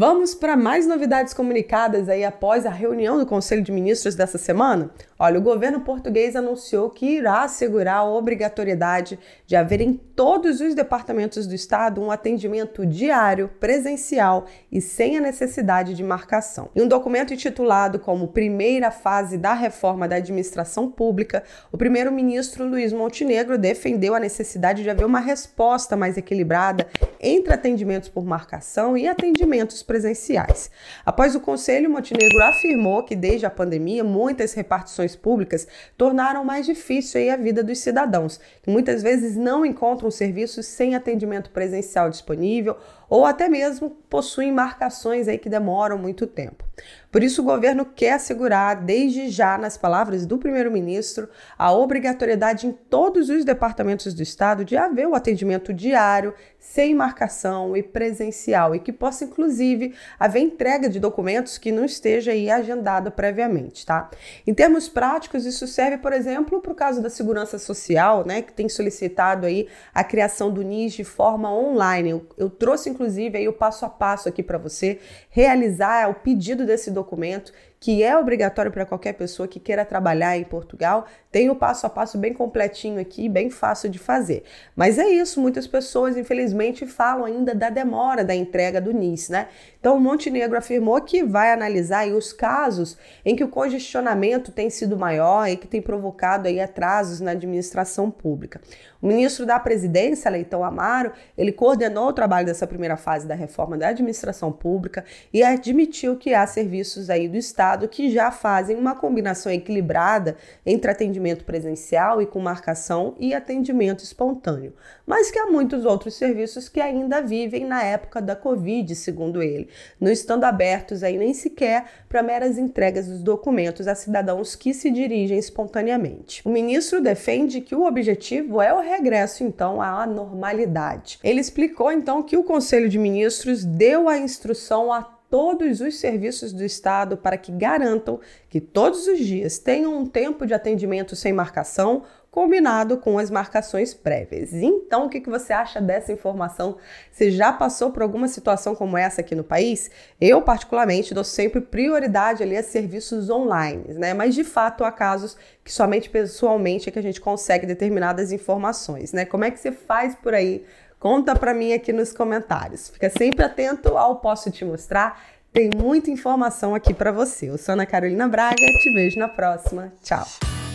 Vamos para mais novidades comunicadas aí após a reunião do Conselho de Ministros dessa semana? Olha, o governo português anunciou que irá assegurar a obrigatoriedade de haver em todos os departamentos do estado um atendimento diário, presencial e sem a necessidade de marcação. Em um documento intitulado como Primeira Fase da Reforma da Administração Pública, o primeiro-ministro Luiz Montenegro defendeu a necessidade de haver uma resposta mais equilibrada entre atendimentos por marcação e atendimentos presenciais. Após o Conselho, Montenegro afirmou que desde a pandemia, muitas repartições públicas tornaram mais difícil a vida dos cidadãos, que muitas vezes não encontram serviços sem atendimento presencial disponível ou até mesmo possuem marcações aí que demoram muito tempo. Por isso, o governo quer assegurar, desde já, nas palavras do primeiro-ministro, a obrigatoriedade em todos os departamentos do Estado de haver o atendimento diário, sem marcação e presencial, e que possa, inclusive, haver entrega de documentos que não esteja aí agendado previamente, tá? Em termos práticos, isso serve, por exemplo, para o caso da Segurança Social, né, que tem solicitado aí a criação do NIS de forma online. Eu, eu trouxe, inclusive, aí o passo a passo aqui para você realizar o pedido desse documento documento, que é obrigatório para qualquer pessoa que queira trabalhar em Portugal. Tem o passo a passo bem completinho aqui, bem fácil de fazer. Mas é isso, muitas pessoas, infelizmente, falam ainda da demora da entrega do NIS, né? Então, o Montenegro afirmou que vai analisar os casos em que o congestionamento tem sido maior e que tem provocado aí atrasos na administração pública. O ministro da Presidência, Leitão Amaro, ele coordenou o trabalho dessa primeira fase da reforma da administração pública e admitiu que há serviços serviços aí do Estado que já fazem uma combinação equilibrada entre atendimento presencial e com marcação e atendimento espontâneo, mas que há muitos outros serviços que ainda vivem na época da Covid, segundo ele, não estando abertos aí nem sequer para meras entregas dos documentos a cidadãos que se dirigem espontaneamente. O ministro defende que o objetivo é o regresso então à normalidade. Ele explicou então que o Conselho de Ministros deu a instrução a todos os serviços do Estado para que garantam que todos os dias tenham um tempo de atendimento sem marcação, combinado com as marcações prévias. Então, o que você acha dessa informação? Você já passou por alguma situação como essa aqui no país? Eu, particularmente, dou sempre prioridade ali a serviços online, né? Mas de fato há casos que somente pessoalmente é que a gente consegue determinadas informações, né? Como é que você faz por aí Conta para mim aqui nos comentários. Fica sempre atento ao Posso Te Mostrar. Tem muita informação aqui para você. Eu sou Ana Carolina Braga, te vejo na próxima. Tchau!